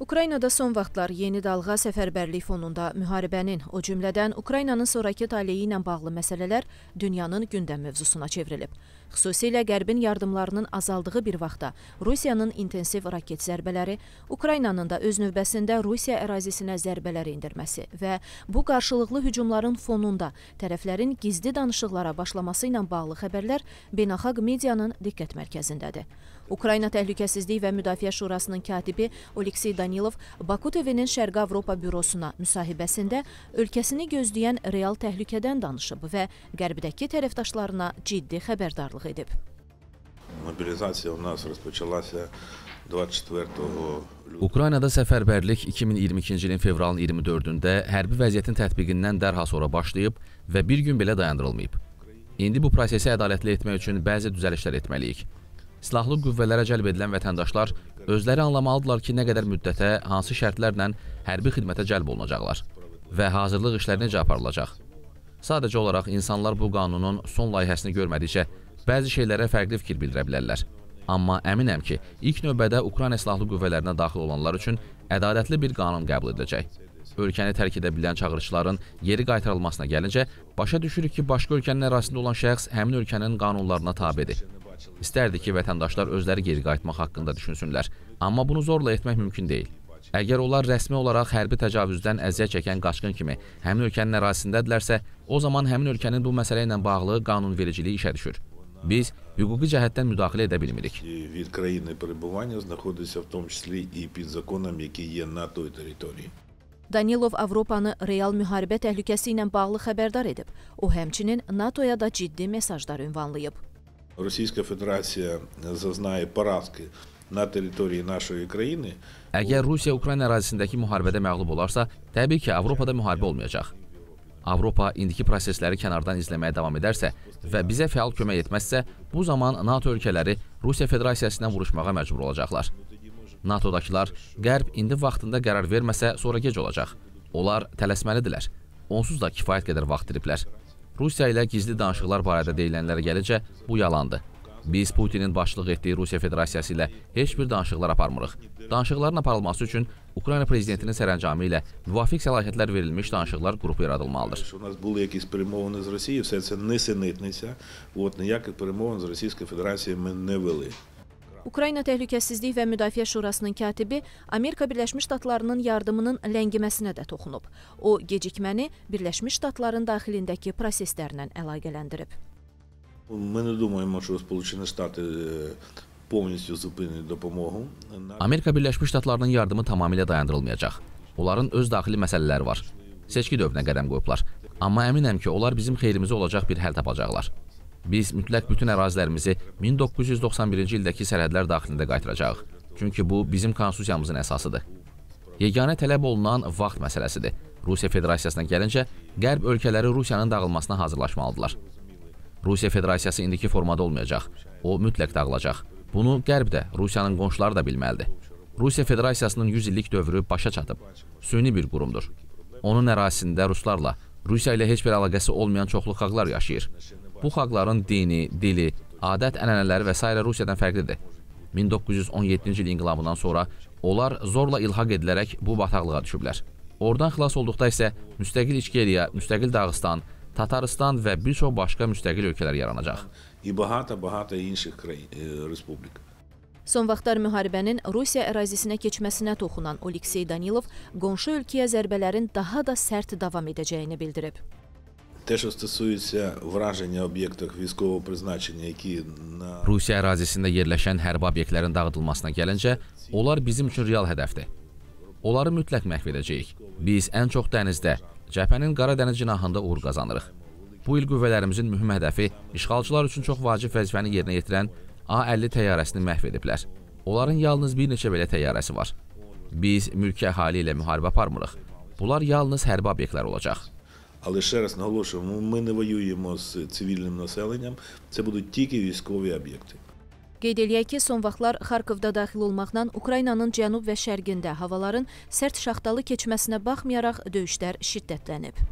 Ukraynada son vaxtlar yeni dalğa səfərbərlik fonunda müharibənin, o cümlədən Ukraynanın sonrakı taleyi ilə bağlı məsələlər dünyanın gündəm mövzusuna çevrilib. Xüsusilə Qərbin yardımlarının azaldığı bir vaxtda Rusiyanın intensiv raket zərbələri, Ukraynanın da öz növbəsində Rusiya ərazisinə zərbələr endirməsi və bu qarşılıqlı hücumların fonunda tərəflərin gizli danışıqlara başlaması ilə bağlı xəbərlər beynəlxalq medianın diqqət mərkəzindədir. Ukrayna Təhlükəsizlik və Müdafiə Şurasının katibi Oleksiy Danilov Danilov Baku TV-nin Şərqi Avropa bürosuna müsahibəsində ölkəsini gözləyən real təhlükədən danışıb və qərbdəki tərəfdaşlarına ciddi xəbərdarlıq edib. Mobilizasiya у нас началась 24 Ukraynada səfərbərlik 2022-ci ilin fevralın 24-də hərbi vəziyyətin tətbiqindən dərhal sonra başlayıb və bir gün belə dayandırılmayıb. İndi bu prosesi ədalətli etmək üçün bəzi düzəlişlər etməliyik. Silahlı qüvvələrə cəlb edilən vətəndaşlar özləri anlamalıdırlar ki, nə qədər müddətə, hansı şərtlərlə hərbi xidmətə cəlb olunacaqlar və hazırlıq işləri necə aparılacaq. Sadəcə olaraq insanlar bu qanunun son layihəsini görmədikcə bəzi şeylərə fərqli fikir bildirə bilərlər. Amma əminəm ki, ilk növbədə Ukrayna silahlı qüvvələrinə daxil olanlar üçün ədalətli bir qanun qəbul ediləcək. Ölkəni tərk edə bilən çağırışların yeri qaytarılmasına gəlincə, başa düşürük ki, başqa ölkənin ərazisində olan şəxs həmin ölkənin qanunlarına tabedir. İstərdi ki, vətəndaşlar özləri geri qayıtmaq haqqında düşünsünlər. Amma bunu zorla etmək mümkün deyil. Əgər onlar rəsmi olaraq hərbi təcavüzdən əziyyət çəkən qaçqın kimi həmin ölkənin ərazisindədirlərsə, o zaman həmin ölkənin bu məsələ ilə bağlı qanunvericiliyi işə düşür. Biz hüquqi cəhətdən müdaxilə edə bilmirik. Від країни перебування знаходиться в тому числі і під законом, які є на той території. Danilov Avropanı real müharibə təhlükəsi ilə bağlı xəbərdar edib. O həmçinin NATO-ya da ciddi mesajlar ünvanlayıb. Російська Федерація зазнає поразки на території нашої країни. Əgər Rusiya Ukrayna ərazisindəki müharibədə məğlub olarsa, təbii ki, Avropada müharibə olmayacaq. Avropa indiki prosesləri kənardan izləməyə davam edərsə və bizə fəal kömək etməzsə, bu zaman NATO ölkələri Rusiya Federasiyasına vuruşmağa məcbur olacaqlar. NATO-dakılar Qərb indi vaxtında qərar verməsə, sonra gec olacaq. Onlar tələsməlidirlər. Onsuz da kifayət qədər vaxt diriblər. Rusiya ilə gizli danışıqlar barədə deyilənlərə gəlincə, bu yalandır. Biz Putinin başlıq etdiyi Rusiya Federasiyası ilə heç bir danışıqlar aparmırıq. Danışıqların aparılması üçün Ukrayna prezidentinin sərəncamı ilə müvafiq səlahiyyətlər verilmiş danışıqlar qrupu yaradılmalıdır. У нас були якісь перемовини з Росією, все це несенітниця. От ніяких перемовин з Російською Федерацією ми не вели. Ukrayna Təhlükəsizlik və Müdafiə Şurasının katibi Amerika Birləşmiş Ştatlarının yardımının ləngiməsinə də toxunub. O, gecikməni Birləşmiş Ştatların daxilindəki proseslərlə əlaqələndirib. Мы не думаємо, що Сполучені Штати э, полностью зупинить допомогу. Amerika Birləşmiş Ştatlarının yardımı tamamilə dayandırılmayacaq. Onların öz daxili məsələləri var. Seçki dövrünə qədəm qoyublar. Amma əminəm ki, onlar bizim xeyrimizə olacaq bir həll tapacaqlar. Biz mütləq bütün ərazilərimizi 1991-ci ildəki sərhədlər daxilində qaytaracağıq. Çünki bu bizim konstitusiyamızın əsasıdır. Yeganə tələb olunan vaxt məsələsidir. Rusiya Federasiyasına gəlincə, qərb ölkələri Rusiyanın dağılmasına hazırlaşmalıdırlar. Rusiya Federasiyası indiki formada olmayacaq. O mütləq dağılacaq. Bunu qərb də, Rusiyanın qonşuları da bilməlidir. Rusiya Federasiyasının 100 illik dövrü başa çatıb. Süni bir qurumdur. Onun ərazisində ruslarla, Rusiya ilə heç bir əlaqəsi olmayan çoxlu xalqlar yaşayır. Bu xalqların dini, dili, adət-ənənələri və s. Rusiyadan fərqlidir. 1917-ci il inqilabından sonra onlar zorla ilhaq edilərək bu bataqlığa düşüblər. Oradan xilas olduqda isə müstəqil İçkeriya, müstəqil Dağıstan, Tataristan və bir çox başqa müstəqil ölkələr yaranacaq. Э, Son vaxtlar müharibənin Rusiya ərazisinə keçməsinə toxunan Oleksey Danilov qonşu ölkəyə zərbələrin daha da sərt davam edəcəyini bildirib. Те, що стосується враження obyektів військового призначення, які на Rusiya ərazisində yerləşən hərbi obyektlərin dağıdılmasına gəlincə, onlar bizim üçün real hədəfdir. Onları mütləq məhv edəcəyik. Biz ən çox dənizdə, cəbhənin Qara dəniz cinahında uğur qazanırıq. Bu il qüvvələrimizin mühüm hədəfi işğalçılar üçün çox vacib vəzifəni yerinə yetirən A-50 təyyarəsini məhv ediblər. Onların yalnız bir neçə belə təyyarəsi var. Biz mülki əhali ilə müharibə aparmırıq. Bunlar yalnız hərbi obyektlər olacaq. Але ще раз наголошую, ми не воюємо з цивільним населенням. Це будуть тільки військові об'єкти. Qeyd eləyək ki, son vaxtlar Xarkovda daxil olmaqla Ukraynanın cənub və şərqində havaların sərt şaxtalı keçməsinə baxmayaraq döyüşlər şiddətlənib.